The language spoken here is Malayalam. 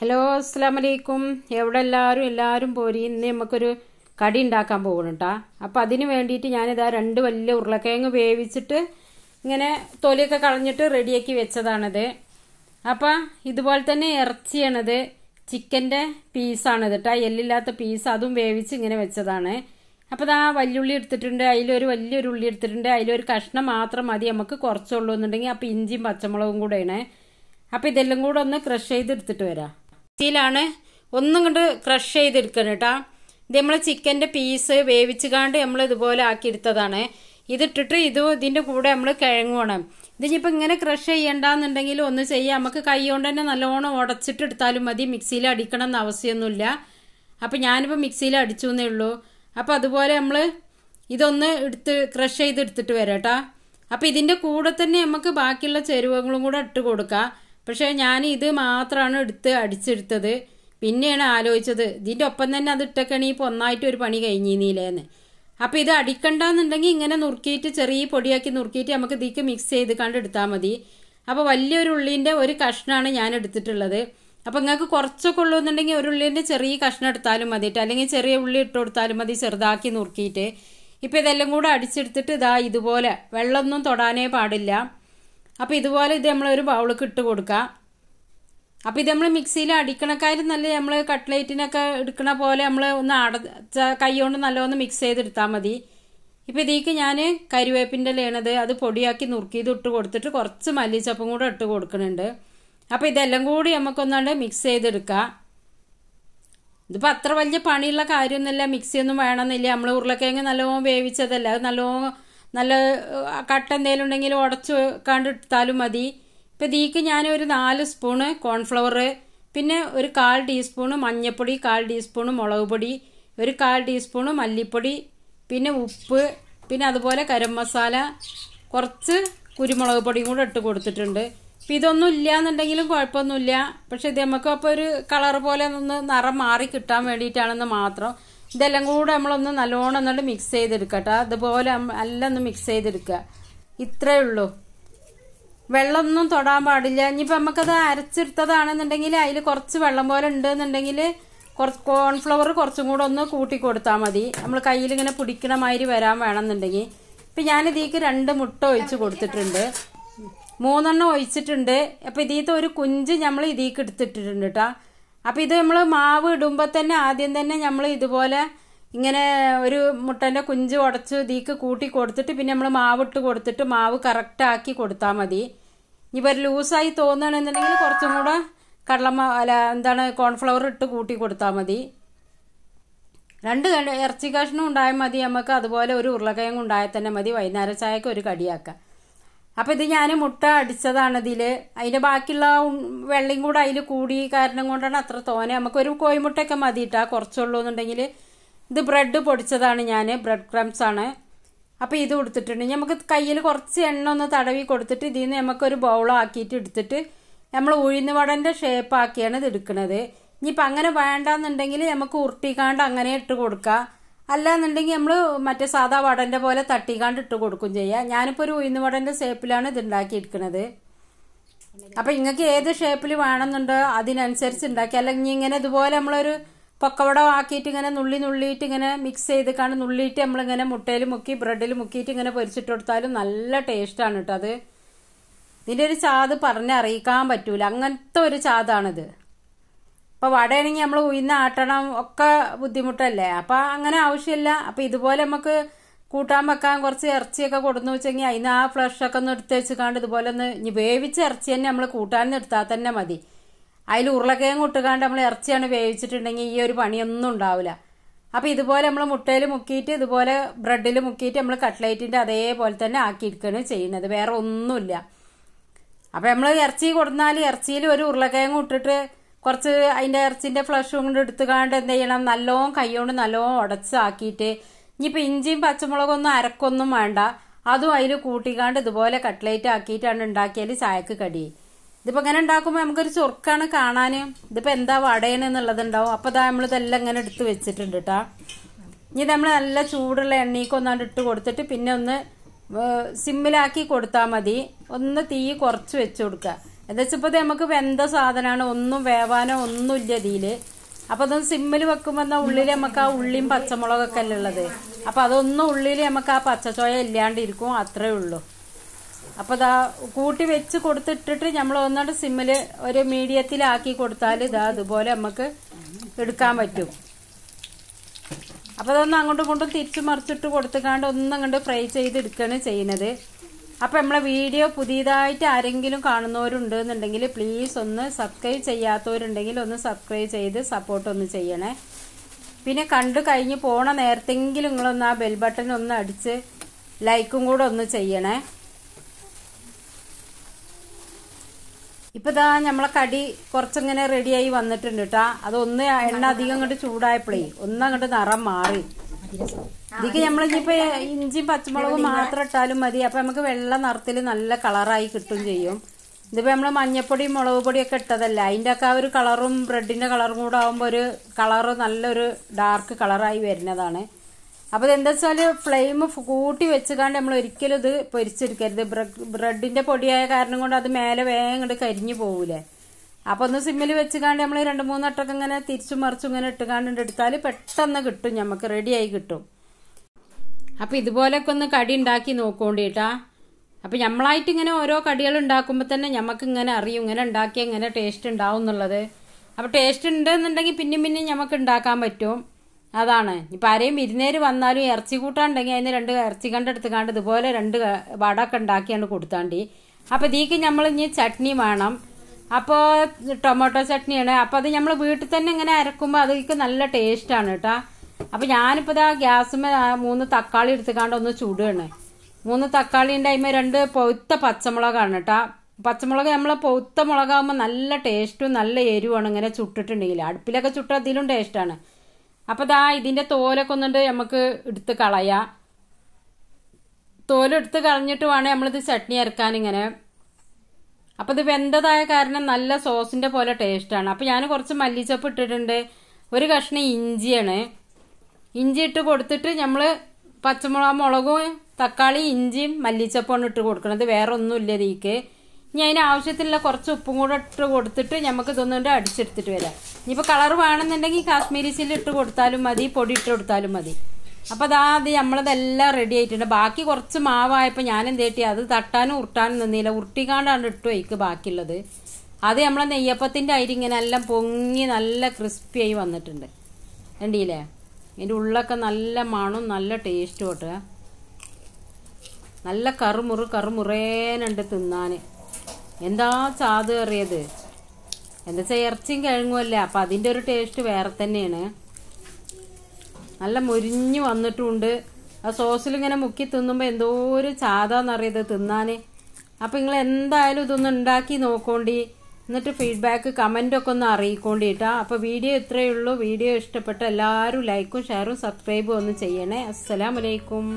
ഹലോ അസ്സാം വലൈക്കും എവിടെ എല്ലാവരും എല്ലാവരും പോരി ഇന്ന് നമുക്കൊരു കടി ഉണ്ടാക്കാൻ പോകണം കേട്ടോ അപ്പം അതിന് വേണ്ടിയിട്ട് ഞാനിതാ രണ്ട് വലിയ ഉരുളക്കിഴങ്ങ് വേവിച്ചിട്ട് ഇങ്ങനെ തൊലിയൊക്കെ കളഞ്ഞിട്ട് റെഡിയാക്കി വെച്ചതാണത് അപ്പോൾ ഇതുപോലെ തന്നെ ഇറച്ചിയാണത് ചിക്കൻ്റെ പീസാണത് കേട്ടോ എല്ലില്ലാത്ത പീസ് അതും വേവിച്ച് ഇങ്ങനെ വെച്ചതാണ് അപ്പോൾ ആ വലിയുള്ളി എടുത്തിട്ടുണ്ട് അതിലൊരു വലിയൊരു ഉള്ളി എടുത്തിട്ടുണ്ട് അതിലൊരു കഷ്ണം മാത്രം മതി നമുക്ക് കുറച്ചുള്ളൂ എന്നുണ്ടെങ്കിൽ അപ്പോൾ ഇഞ്ചിയും പച്ചമുളകും കൂടെയാണ് അപ്പോൾ ഇതെല്ലാം കൂടെ ഒന്ന് ക്രഷ് ചെയ്ത് എടുത്തിട്ട് വരാം മിക്സിയിലാണ് ഒന്നും കൊണ്ട് ക്രഷ് ചെയ്തെടുക്കണം കേട്ടോ ഇത് നമ്മൾ ചിക്കൻ്റെ പീസ് വേവിച്ചുകാണ്ട് നമ്മൾ ഇതുപോലെ ആക്കിയെടുത്തതാണ് ഇതിട്ടിട്ട് ഇത് ഇതിൻ്റെ കൂടെ നമ്മൾ കിഴങ്ങുവാണ് ഇത് ഇനിയിപ്പോൾ ഇങ്ങനെ ക്രഷ് ചെയ്യേണ്ടെന്നുണ്ടെങ്കിൽ ഒന്ന് ചെയ്യാം നമുക്ക് കൈ കൊണ്ട് തന്നെ നല്ലോണം ഉടച്ചിട്ട് എടുത്താലും മതി മിക്സിയിൽ അടിക്കണം എന്ന ആവശ്യമൊന്നുമില്ല അപ്പോൾ ഞാനിപ്പോൾ മിക്സിയിൽ അടിച്ചു എന്നേ ഉള്ളൂ അപ്പോൾ അതുപോലെ നമ്മൾ ഇതൊന്ന് എടുത്ത് ക്രഷ് ചെയ്ത് എടുത്തിട്ട് വരാം കേട്ടോ അപ്പോൾ ഇതിൻ്റെ കൂടെ തന്നെ നമുക്ക് ബാക്കിയുള്ള ചേരുവകളും കൂടെ ഇട്ട് കൊടുക്കാം പക്ഷേ ഞാൻ ഇത് മാത്രമാണ് എടുത്ത് അടിച്ചെടുത്തത് പിന്നെയാണ് ആലോചിച്ചത് ഇതിൻ്റെ ഒപ്പം തന്നെ അത് ഇട്ടക്കണി ഇപ്പോൾ ഒന്നായിട്ട് ഒരു പണി കഴിഞ്ഞീന്നില്ലേന്ന് അപ്പോൾ ഇത് അടിക്കണ്ടെന്നുണ്ടെങ്കിൽ ഇങ്ങനെ നുറുക്കിയിട്ട് ചെറിയ പൊടിയാക്കി നുറുക്കിയിട്ട് നമുക്ക് ഇതിക്ക് മിക്സ് ചെയ്ത് കണ്ട് എടുത്താൽ മതി അപ്പോൾ വലിയൊരു ഉള്ളീൻ്റെ ഒരു കഷ്ണമാണ് ഞാൻ എടുത്തിട്ടുള്ളത് അപ്പോൾ നിങ്ങൾക്ക് കുറച്ചൊക്കെ ഉള്ളൂ എന്നുണ്ടെങ്കിൽ ഒരു ഉള്ളീൻ്റെ ചെറിയ കഷ്ണം എടുത്താലും മതിയിട്ട് അല്ലെങ്കിൽ ചെറിയ ഉള്ളി ഇട്ട് കൊടുത്താലും മതി ചെറുതാക്കി നുറുക്കിയിട്ട് ഇപ്പോൾ ഇതെല്ലാം കൂടെ അടിച്ചെടുത്തിട്ട് ഇതാ ഇതുപോലെ വെള്ളമൊന്നും തൊടാനേ പാടില്ല അപ്പോൾ ഇതുപോലെ ഇത് നമ്മൾ ഒരു ബൗളിക്ക് ഇട്ട് കൊടുക്കുക അപ്പോൾ ഇത് നമ്മൾ മിക്സിയിൽ അടിക്കണക്കാരും നല്ല നമ്മൾ കട്ട്ലേറ്റിനൊക്കെ എടുക്കണ പോലെ നമ്മൾ ഒന്ന് അട കൈ കൊണ്ട് മിക്സ് ചെയ്തെടുത്താൽ മതി ഇപ്പം ഇതിലേക്ക് ഞാൻ കരിവേപ്പിൻ്റെ ലേണത് അത് പൊടിയാക്കി നുറുക്കി ഇത് ഇട്ട് കൊടുത്തിട്ട് കുറച്ച് മല്ലിച്ചപ്പും കൂടെ ഇട്ട് കൊടുക്കുന്നുണ്ട് അപ്പോൾ ഇതെല്ലാം കൂടി നമുക്കൊന്നാണ്ട് മിക്സ് ചെയ്തെടുക്കുക ഇതിപ്പോൾ അത്ര വലിയ പണിയുള്ള കാര്യമൊന്നുമില്ല മിക്സിയൊന്നും വേണമെന്നില്ല നമ്മൾ ഉരുളക്കിഴങ്ങ് നല്ലോണം വേവിച്ചതല്ല അത് നല്ലോണം നല്ല കട്ട എന്തെങ്കിലും ഉണ്ടെങ്കിൽ ഉടച്ച് കണ്ടിട്ടാലും മതി ഇപ്പം ഞാൻ ഒരു നാല് സ്പൂണ് കോൺഫ്ലവർ പിന്നെ ഒരു കാൽ ടീസ്പൂണ് മഞ്ഞൾപ്പൊടി കാൽ ടീസ്പൂണ് മുളക് പൊടി ഒരു കാൽ ടീസ്പൂണ് മല്ലിപ്പൊടി പിന്നെ ഉപ്പ് പിന്നെ അതുപോലെ ഗരം മസാല കുറച്ച് കുരുമുളക് പൊടിയും കൂടെ ഇട്ട് കൊടുത്തിട്ടുണ്ട് ഇപ്പം ഇതൊന്നും ഇല്ല എന്നുണ്ടെങ്കിലും കുഴപ്പമൊന്നുമില്ല പക്ഷേ ഇത് നമുക്ക് അപ്പോൾ ഒരു കളർ പോലെ ഒന്ന് നിറം മാറി കിട്ടാൻ വേണ്ടിയിട്ടാണെന്ന് മാത്രം ഇതെല്ലാം കൂടെ നമ്മളൊന്ന് നല്ലോണം എന്നിട്ട് മിക്സ് ചെയ്തെടുക്കുക കേട്ടോ അതുപോലെ എല്ലാം ഒന്ന് മിക്സ് ചെയ്തെടുക്കുക ഇത്രയേ ഉള്ളൂ വെള്ളമൊന്നും തൊടാൻ പാടില്ല ഇനിയിപ്പോൾ നമുക്കത് അരച്ചെടുത്തതാണെന്നുണ്ടെങ്കിൽ അതിൽ കുറച്ച് വെള്ളം പോലെ ഉണ്ടെന്നുണ്ടെങ്കിൽ കുറച്ച് കോൺഫ്ലവർ കുറച്ചും കൂടെ ഒന്ന് കൂട്ടി കൊടുത്താൽ മതി നമ്മൾ കയ്യിൽ ഇങ്ങനെ പിടിക്കണ മാതിരി വരാൻ വേണമെന്നുണ്ടെങ്കിൽ ഇപ്പം ഞാൻ രണ്ട് മുട്ട ഒഴിച്ച് കൊടുത്തിട്ടുണ്ട് മൂന്നെണ്ണം ഒഴിച്ചിട്ടുണ്ട് അപ്പം ഇതീത്ത് ഒരു കുഞ്ച് നമ്മൾ ഇതിക്ക് എടുത്തിട്ടിട്ടുണ്ട് കേട്ടോ അപ്പം ഇത് നമ്മൾ മാവ് ഇടുമ്പോൾ തന്നെ ആദ്യം തന്നെ നമ്മൾ ഇതുപോലെ ഇങ്ങനെ ഒരു മുട്ടൻ്റെ കുഞ്ച് ഉടച്ച് തീക്ക് കൂട്ടി കൊടുത്തിട്ട് പിന്നെ നമ്മൾ മാവ് ഇട്ട് കൊടുത്തിട്ട് മാവ് കറക്റ്റാക്കി കൊടുത്താൽ മതി ഇനിയിപ്പോൾ ഒരു ലൂസായി തോന്നുകയാണെന്നുണ്ടെങ്കിൽ കുറച്ചും കൂടെ കടലമാ അല്ല എന്താണ് കോൺഫ്ലവർ ഇട്ട് കൂട്ടി കൊടുത്താൽ മതി രണ്ട് ഇറച്ചി കഷ്ണം ഉണ്ടായാൽ മതി നമുക്ക് അതുപോലെ ഒരു ഉരുളക്കിഴങ്ങ് ഉണ്ടായാൽ തന്നെ മതി വൈകുന്നേര ചായക്ക് ഒരു കടിയാക്കാം അപ്പം ഇത് ഞാൻ മുട്ട അടിച്ചതാണ് ഇതിൽ അതിൻ്റെ ബാക്കിയുള്ള വെള്ളയും കൂടെ അതിൽ കൂടി കാരണം കൊണ്ടാണ് അത്ര തോനെ നമുക്കൊരു കോഴിമുട്ടയൊക്കെ മതി ഇട്ടാ കുറച്ചുള്ളൂ എന്നുണ്ടെങ്കിൽ ഇത് ബ്രെഡ് പൊടിച്ചതാണ് ഞാൻ ബ്രെഡ് ക്രംസ് ആണ് അപ്പോൾ ഇത് കൊടുത്തിട്ടുണ്ട് നമുക്ക് കയ്യിൽ കുറച്ച് എണ്ണ ഒന്ന് തടവി കൊടുത്തിട്ട് ഇതിൽ നിന്ന് നമുക്കൊരു ബൗളാക്കിയിട്ട് എടുത്തിട്ട് നമ്മൾ ഉഴുന്ന് വടൻ്റെ ഷേപ്പാക്കിയാണ് ഇത് എടുക്കുന്നത് ഇനിയിപ്പോൾ അങ്ങനെ വേണ്ടാന്നുണ്ടെങ്കിൽ നമുക്ക് ഉരുട്ടിക്കാണ്ട് അങ്ങനെ ഇട്ട് കൊടുക്കാം അല്ലാന്നുണ്ടെങ്കിൽ നമ്മൾ മറ്റേ സാധാ വടൻ്റെ പോലെ തട്ടിക്കാണ്ട് ഇട്ട് കൊടുക്കും ചെയ്യുക ഞാനിപ്പോൾ ഒരു ഉഴുന്ന് വടൻ്റെ ഷേപ്പിലാണ് ഇത് ഉണ്ടാക്കിയിരിക്കുന്നത് അപ്പം നിങ്ങൾക്ക് ഏത് ഷേപ്പിൽ വേണമെന്നുണ്ടോ അതിനനുസരിച്ച് ഉണ്ടാക്കി അല്ലെങ്കിൽ ഇങ്ങനെ ഇതുപോലെ നമ്മളൊരു പൊക്കവട ആക്കിയിട്ട് ഇങ്ങനെ നുള്ളി നുള്ളിയിട്ട് ഇങ്ങനെ മിക്സ് ചെയ്ത് കണ്ട് നുള്ളിയിട്ട് നമ്മളിങ്ങനെ മുട്ടയിൽ മുക്കി ബ്രെഡിൽ മുക്കിയിട്ട് ഇങ്ങനെ പൊരിച്ചിട്ട് കൊടുത്താലും നല്ല ടേസ്റ്റാണ് കേട്ടോ അത് ഇതിൻ്റെ ഒരു ചാത് പറഞ്ഞറിയിക്കാൻ പറ്റൂല അങ്ങനത്തെ ഒരു ചാതാണിത് അപ്പോൾ വടയാണെങ്കിൽ നമ്മൾ ഉയർന്ന് ആട്ടണം ഒക്കെ ബുദ്ധിമുട്ടല്ലേ അപ്പോൾ അങ്ങനെ ആവശ്യമില്ല അപ്പോൾ ഇതുപോലെ നമുക്ക് കൂട്ടാൻ വെക്കാൻ കുറച്ച് ഇറച്ചിയൊക്കെ കൊടുന്നു വെച്ചെങ്കിൽ അതിന് ആ ഒക്കെ ഒന്ന് എടുത്ത് വെച്ചുകാണ്ട് ഇതുപോലെ ഒന്ന് വേവിച്ച ഇറച്ചി തന്നെ നമ്മൾ കൂട്ടാൻ എടുത്താൽ തന്നെ മതി അതിൽ ഉരുളക്കിഴങ്ങ് ഇട്ടുകാണ്ട് നമ്മൾ ഇറച്ചിയാണ് വേവിച്ചിട്ടുണ്ടെങ്കിൽ ഈ ഒരു പണിയൊന്നും ഉണ്ടാവില്ല അപ്പോൾ ഇതുപോലെ നമ്മൾ മുട്ടയിൽ മുക്കിയിട്ട് ഇതുപോലെ ബ്രെഡിൽ മുക്കിയിട്ട് നമ്മൾ കട്ട്ലേറ്റിൻ്റെ അതേപോലെ തന്നെ ആക്കി ആക്കിയിരിക്കുകയാണ് ചെയ്യുന്നത് വേറെ ഒന്നുമില്ല അപ്പോൾ നമ്മൾ ഇറച്ചി കൊടുത്താൽ ഇറച്ചിയിൽ ഒരു ഉരുളക്കിഴങ്ങ് ഇട്ടിട്ട് കുറച്ച് അതിൻ്റെ ഇറച്ചിൻ്റെ ഫ്ലഷും കൊണ്ട് എടുത്തുകാണ്ട് എന്ത് ചെയ്യണം നല്ലോണം കൈകൊണ്ട് നല്ലോണം ഉടച്ചാക്കിയിട്ട് ഇനിയിപ്പോൾ ഇഞ്ചിയും പച്ചമുളകൊന്നും അരക്കൊന്നും വേണ്ട അതും അതിൽ കൂട്ടിക്കാണ്ട് ഇതുപോലെ കട്ട്ലേറ്റ് ആക്കിയിട്ടാണ് ഉണ്ടാക്കിയാൽ ചായക്ക് കടി ഇതിപ്പോൾ ഇങ്ങനെ ഉണ്ടാക്കുമ്പോൾ നമുക്കൊരു ചുർക്കാണ് കാണാൻ ഇതിപ്പോൾ എന്താ വടയാണ് എന്നുള്ളതുണ്ടാവും അപ്പോൾ ഇതാ ഇതെല്ലാം ഇങ്ങനെ എടുത്ത് വെച്ചിട്ടുണ്ട് കേട്ടോ ഇനി നമ്മൾ നല്ല ചൂടുള്ള എണ്ണയ്ക്കൊന്നാണ്ട് ഇട്ട് കൊടുത്തിട്ട് പിന്നെ ഒന്ന് സിമ്മിലാക്കി കൊടുത്താൽ മതി ഒന്ന് തീ കുറച്ച് വെച്ച് കൊടുക്കുക എന്താ വെച്ചാൽ ഇപ്പോൾ നമുക്ക് വെന്ത സാധനമാണ് ഒന്നും വേവാനോ ഒന്നുമില്ല ഇതിൽ അപ്പോൾ അതൊന്ന് സിമ്മിൽ വെക്കുമ്പോൾ എന്നാൽ ഉള്ളിൽ നമുക്ക് ആ ഉള്ളിയും പച്ചമുളകൊക്കെ അല്ല ഉള്ളത് അപ്പോൾ അതൊന്നും ഉള്ളിൽ നമുക്ക് ആ പച്ചച്ചോയ ഇല്ലാണ്ടിരിക്കും അത്രേ ഉള്ളൂ അപ്പോൾ ഇതാ കൂട്ടി വെച്ച് കൊടുത്തിട്ടിട്ട് നമ്മൾ ഒന്നാണ്ട് സിമ്മിൽ ഒരു മീഡിയത്തിലാക്കി കൊടുത്താൽ ഇതാ അതുപോലെ നമുക്ക് എടുക്കാൻ പറ്റും അപ്പോൾ അതൊന്നും അങ്ങോട്ടും ഇങ്ങോട്ടും തിരിച്ചു മറിച്ചിട്ട് കൊടുത്തുകാണ്ട് ഒന്നും അങ്ങോട്ട് ഫ്രൈ ചെയ്ത് ചെയ്യുന്നത് അപ്പോൾ നമ്മളെ വീഡിയോ പുതിയതായിട്ട് ആരെങ്കിലും കാണുന്നവരുണ്ട് എന്നുണ്ടെങ്കിൽ പ്ലീസ് ഒന്ന് സബ്സ്ക്രൈബ് ചെയ്യാത്തവരുണ്ടെങ്കിൽ ഒന്ന് സബ്സ്ക്രൈബ് ചെയ്ത് സപ്പോർട്ട് ഒന്ന് ചെയ്യണേ പിന്നെ കണ്ടു കഴിഞ്ഞ് പോണ നേരത്തെങ്കിലും നിങ്ങളൊന്ന് ആ ബെൽ ബട്ടൺ ഒന്ന് അടിച്ച് ലൈക്കും കൂടെ ഒന്ന് ചെയ്യണേ ഇപ്പൊ ഇതാ നമ്മളെ കടി കുറച്ചിങ്ങനെ റെഡിയായി വന്നിട്ടുണ്ട് കേട്ടാ അതൊന്ന് എണ്ണ അധികം അങ്ങോട്ട് ചൂടായപ്പോഴേ ഒന്ന് അങ്ങോട്ട് നിറം മാറി ഇതിലേക്ക് നമ്മളിപ്പോ ഇഞ്ചിയും പച്ചമുളകും മാത്രം ഇട്ടാലും മതി അപ്പൊ നമുക്ക് വെള്ള നിറത്തിൽ നല്ല കളറായി കിട്ടും ചെയ്യും ഇതിപ്പോ നമ്മള് മഞ്ഞപ്പൊടിയും മുളക് പൊടിയൊക്കെ ഇട്ടതല്ല അതിന്റെ ഒക്കെ ആ ഒരു കളറും ബ്രെഡിന്റെ കളറും കൂടെ ആവുമ്പോ ഒരു കളറ് നല്ലൊരു ഡാർക്ക് കളറായി വരുന്നതാണ് അപ്പോൾ എന്താ വെച്ചാല് ഫ്ലെയിം കൂട്ടി വെച്ചുകൊണ്ട് നമ്മൾ ഒരിക്കലും ഇത് പൊരിച്ചെടുക്കരുത് ബ്രെഡിന്റെ പൊടിയായ കാരണം കൊണ്ട് അത് മേലെ വേഗം കരിഞ്ഞു പോകൂലേ അപ്പോൾ ഒന്ന് സിമ്മിൽ കാണ്ട് നമ്മൾ രണ്ട് മൂന്നട്ടൊക്കെ ഇങ്ങനെ തിരിച്ചും മറിച്ചും ഇങ്ങനെ ഇട്ടുകാണ്ട് എടുത്താൽ പെട്ടെന്ന് കിട്ടും നമുക്ക് റെഡിയായി കിട്ടും അപ്പോൾ ഇതുപോലൊക്കെ ഒന്ന് കടി ഉണ്ടാക്കി നോക്കോണ്ടിട്ടാ അപ്പോൾ നമ്മളായിട്ട് ഇങ്ങനെ ഓരോ കടികൾ ഉണ്ടാക്കുമ്പോൾ തന്നെ നമുക്ക് ഇങ്ങനെ അറിയും ഇങ്ങനെ ഉണ്ടാക്കിയ എങ്ങനെ ടേസ്റ്റ് ഉണ്ടാവും എന്നുള്ളത് അപ്പോൾ ടേസ്റ്റ് ഉണ്ടെന്നുണ്ടെങ്കിൽ പിന്നെയും പിന്നെയും നമുക്ക് ഉണ്ടാക്കാൻ പറ്റും അതാണ് ഇപ്പം ആരെയും ഇരുന്നേര് വന്നാലും ഇറച്ചി കൂട്ടാണ്ടെങ്കിൽ അതിന് രണ്ട് ഇറച്ചി കണ്ടെടുത്ത് കണ്ട് ഇതുപോലെ രണ്ട് വട ഒക്കെ ഉണ്ടാക്കിയാണ് കൊടുത്താണ്ടി അപ്പോൾ ഇതിക്ക് നമ്മൾ ഇനി ചട്നി വേണം അപ്പോൾ ടൊമാറ്റോ ചട്നിയാണ് അപ്പോൾ അത് നമ്മൾ വീട്ടിൽ തന്നെ ഇങ്ങനെ അരക്കുമ്പോൾ അതിലേക്ക് നല്ല ടേസ്റ്റാണ് കേട്ടോ അപ്പോൾ ഞാനിപ്പോൾ ഇതാ ഗ്യാസുമേ മൂന്ന് തക്കാളി എടുത്തുകൊണ്ട് ഒന്ന് ചൂടുകയാണ് മൂന്ന് തക്കാളി ഉണ്ടായിമേ രണ്ട് പൗത്ത പച്ചമുളകാണ് കേട്ടോ പച്ചമുളക് നമ്മൾ പൗത്ത മുളകാകുമ്പോൾ നല്ല ടേസ്റ്റും നല്ല എരിവാണ് ഇങ്ങനെ ചുട്ടിട്ടുണ്ടെങ്കിൽ അടുപ്പിലൊക്കെ ചുട്ട അതിലും ടേസ്റ്റാണ് അപ്പോൾ ദാ ഇതിൻ്റെ തോലൊക്കെ ഒന്നുണ്ട് നമുക്ക് എടുത്ത് കളയാം തോലെടുത്ത് കളഞ്ഞിട്ട് വേണേൽ നമ്മളിത് ചട്നി ഇറക്കാൻ ഇങ്ങനെ അപ്പം ഇത് വെന്തതായ കാരണം നല്ല സോസിൻ്റെ പോലെ ടേസ്റ്റാണ് അപ്പം ഞാൻ കുറച്ച് മല്ലിച്ചപ്പ് ഇട്ടിട്ടുണ്ട് ഒരു കഷ്ണം ഇഞ്ചിയാണ് ഇഞ്ചി ഇട്ട് കൊടുത്തിട്ട് നമ്മൾ പച്ചമുളക് മുളകും തക്കാളി ഇഞ്ചിയും മല്ലിച്ചപ്പാണ് ഇട്ട് കൊടുക്കുന്നത് വേറെ ഒന്നുമില്ല ഇതിക്ക് ഇനി അതിന് ആവശ്യത്തിനുള്ള കുറച്ച് ഉപ്പും കൂടെ ഇട്ട് കൊടുത്തിട്ട് നമുക്ക് ഇതൊന്നുകൊണ്ട് അടിച്ചെടുത്തിട്ട് വരാം ഇനിയിപ്പോൾ കളർ വേണമെന്നുണ്ടെങ്കിൽ കാശ്മീരി ചില്ലി ഇട്ട് കൊടുത്താലും മതി പൊടി ഇട്ട് കൊടുത്താലും മതി അപ്പോൾ അതാ അത് നമ്മളതെല്ലാം റെഡി ആയിട്ടുണ്ട് ബാക്കി കുറച്ച് മാവായപ്പോൾ ഞാൻ എന്ത് അത് തട്ടാനും ഉരുട്ടാനും നിന്നില്ല ഉരുട്ടിക്കാണ്ടാണ് ഇട്ടു എനിക്ക് ബാക്കിയുള്ളത് അത് നമ്മളെ നെയ്യപ്പത്തിൻ്റെ അരി ഇങ്ങനെ എല്ലാം പൊങ്ങി നല്ല ക്രിസ്പി ആയി വന്നിട്ടുണ്ട് കണ്ടില്ലേ ഇതിൻ്റെ ഉള്ളൊക്കെ നല്ല മണവും നല്ല ടേസ്റ്റും കേട്ടോ നല്ല കറുമുറു കറുമുറേനുണ്ട് തിന്നാൻ എന്താ ചാത് കറിയത് എന്താ വെച്ചാൽ ഇറച്ചിയും കിഴങ്ങുമല്ലേ അപ്പം അതിൻ്റെ ഒരു ടേസ്റ്റ് വേറെ തന്നെയാണ് നല്ല മുരിഞ്ഞു വന്നിട്ടുമുണ്ട് ആ ഇങ്ങനെ മുക്കി തിന്നുമ്പോൾ എന്തോ ഒരു ചാതാന്നറിയത് തിന്നാൻ അപ്പോൾ നിങ്ങൾ എന്തായാലും ഇതൊന്ന് ഉണ്ടാക്കി നോക്കോണ്ടി എന്നിട്ട് ഫീഡ്ബാക്ക് കമൻറ്റൊക്കെ ഒന്ന് കേട്ടോ അപ്പോൾ വീഡിയോ ഇത്രയേ ഉള്ളൂ വീഡിയോ ഇഷ്ടപ്പെട്ട എല്ലാവരും ലൈക്കും ഷെയറും സബ്സ്ക്രൈബും ഒന്ന് ചെയ്യണേ അസ്സലാമലൈക്കും